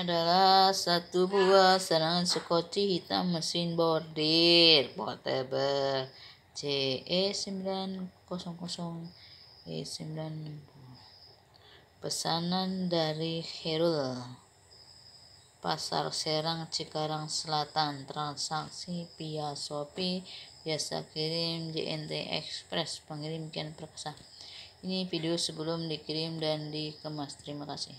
adalah satu buah serangan sekoci hitam mesin bordir portable CE900 E9 pesanan dari Herul Pasar Serang Cikarang Selatan transaksi via Shopee biasa kirim JNT Express pengirim kian perkesan ini video sebelum dikirim dan dikemas terima kasih